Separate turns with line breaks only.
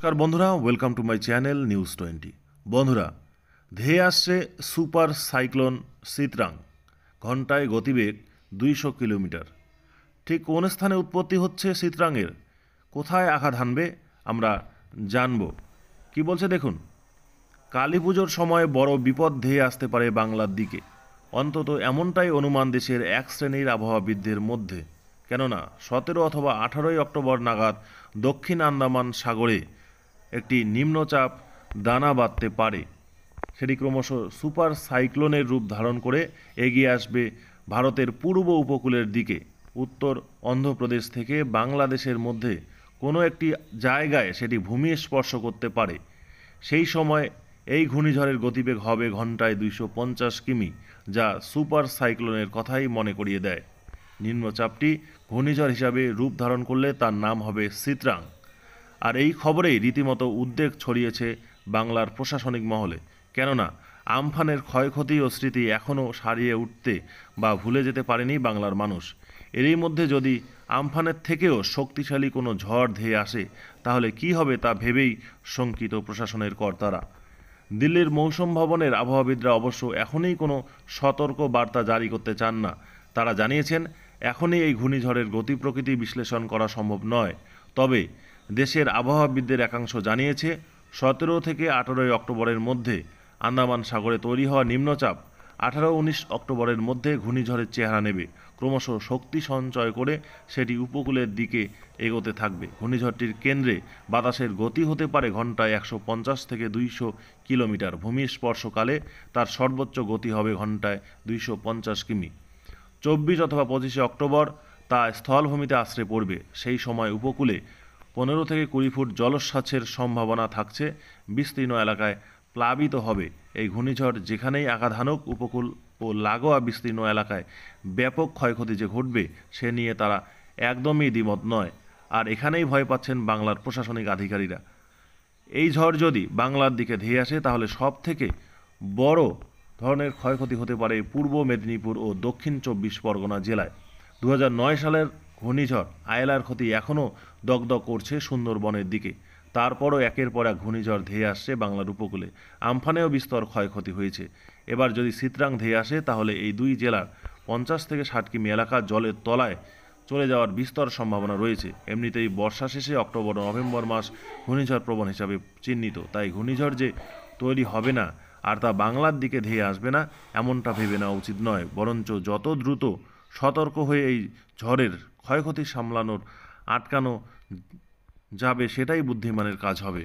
নমস্কার বন্ধুরা welcome to my channel news twenty বন্ধুরা ধেয়ে আসছে সুপার সাইক্লোন সিতরাং ঘন্টায় গতিবেগ দুইশো কিলোমিটার ঠিক কোন স্থানে উৎপত্তি হচ্ছে সিতরাঙের কোথায় আঘাত হানবে আমরা জানব কি বলছে দেখুন কালী পুজোর সময় বড় বিপদ ধেয়ে আসতে পারে বাংলার দিকে অন্তত এমনটাই অনুমান দেশের এক শ্রেণীর আবহাওয়াবিদদের মধ্যে কেননা সতেরো অথবা আঠারোই অক্টোবর নাগাদ দক্ষিণ আন্দামান সাগরে একটি নিম্নচাপ দানা বাঁধতে পারে সেটি ক্রমশ সুপার সাইক্লোনের রূপ ধারণ করে এগিয়ে আসবে ভারতের পূর্ব উপকূলের দিকে উত্তর অন্ধ্রপ্রদেশ থেকে বাংলাদেশের মধ্যে কোনো একটি জায়গায় সেটি ভূমি স্পর্শ করতে পারে সেই সময় এই ঘূর্ণিঝড়ের গতিবেগ হবে ঘন্টায় দুইশো পঞ্চাশ কিমি যা সুপার সাইক্লোনের কথাই মনে করিয়ে দেয় নিম্নচাপটি ঘূর্ণিঝড় হিসাবে রূপ ধারণ করলে তার নাম হবে সিত্রাং আর এই খবরেই রীতিমতো উদ্বেগ ছড়িয়েছে বাংলার প্রশাসনিক মহলে কেননা আমফানের ক্ষয়ক্ষতি ও স্মৃতি এখনও সারিয়ে উঠতে বা ভুলে যেতে পারেনি বাংলার মানুষ এরই মধ্যে যদি আমফানের থেকেও শক্তিশালী কোনো ঝড় ধেয়ে আসে তাহলে কি হবে তা ভেবেই শঙ্কিত প্রশাসনের কর্তারা দিল্লির মৌসুম ভবনের আবহাওয়াবিদরা অবশ্য এখনই কোনো সতর্ক বার্তা জারি করতে চান না তারা জানিয়েছেন এখনই এই ঘূর্ণিঝড়ের গতি প্রকৃতি বিশ্লেষণ করা সম্ভব নয় তবে দেশের আবহাওয়াবিদদের একাংশ জানিয়েছে সতেরো থেকে আঠারোই অক্টোবরের মধ্যে আন্দামান সাগরে তৈরি হওয়া নিম্নচাপ আঠারো উনিশ অক্টোবরের মধ্যে ঘূর্ণিঝড়ের চেহারা নেবে ক্রমশ শক্তি সঞ্চয় করে সেটি উপকূলের দিকে এগোতে থাকবে ঘূর্ণিঝড়টির কেন্দ্রে বাতাসের গতি হতে পারে ঘন্টায় একশো পঞ্চাশ থেকে দুইশো কিলোমিটার ভূমি স্পর্শকালে তার সর্বোচ্চ গতি হবে ঘন্টায় দুইশো পঞ্চাশ কিমি চব্বিশ অথবা পঁচিশে অক্টোবর তা স্থলভূমিতে আশ্রে পড়বে সেই সময় উপকূলে পনেরো থেকে কুড়ি ফুট জলস্বাচ্ছের সম্ভাবনা থাকছে বিস্তীর্ণ এলাকায় প্লাবিত হবে এই ঘূর্ণিঝড় যেখানেই আঘাত উপকূল ও লাগোয়া বিস্তীর্ণ এলাকায় ব্যাপক ক্ষয়ক্ষতি যে ঘটবে সে নিয়ে তারা একদমই দ্বিমত নয় আর এখানেই ভয় পাচ্ছেন বাংলার প্রশাসনিক আধিকারীরা এই ঝড় যদি বাংলার দিকে ধেয়ে আসে তাহলে সব থেকে বড় ধরনের ক্ষয়ক্ষতি হতে পারে পূর্ব মেদিনীপুর ও দক্ষিণ চব্বিশ পরগনা জেলায় দু সালের ঘূর্ণিঝড় আয়লার ক্ষতি এখনও দগদগ করছে সুন্দরবনের দিকে তারপরও একের পর এক ঘূর্ণিঝড় ধেয়ে আসছে বাংলার উপকূলে আমফানেও বিস্তর ক্ষয়ক্ষতি হয়েছে এবার যদি সিতরাং ধেয়ে আসে তাহলে এই দুই জেলার পঞ্চাশ থেকে ষাট কিমি এলাকা জলের তলায় চলে যাওয়ার বিস্তর সম্ভাবনা রয়েছে এমনিতেই বর্ষা শেষে অক্টোবর নভেম্বর মাস ঘূর্ণিঝড় প্রবণ হিসাবে চিহ্নিত তাই ঘূর্ণিঝড় যে তৈরি হবে না আর তা বাংলার দিকে ধেয়ে আসবে না এমনটা ভেবে নেওয়া উচিত নয় বরঞ্চ যত দ্রুত সতর্ক হয়ে এই ঝড়ের ক্ষয়ক্ষতি সামলানোর আটকানো যাবে সেটাই বুদ্ধিমানের কাজ হবে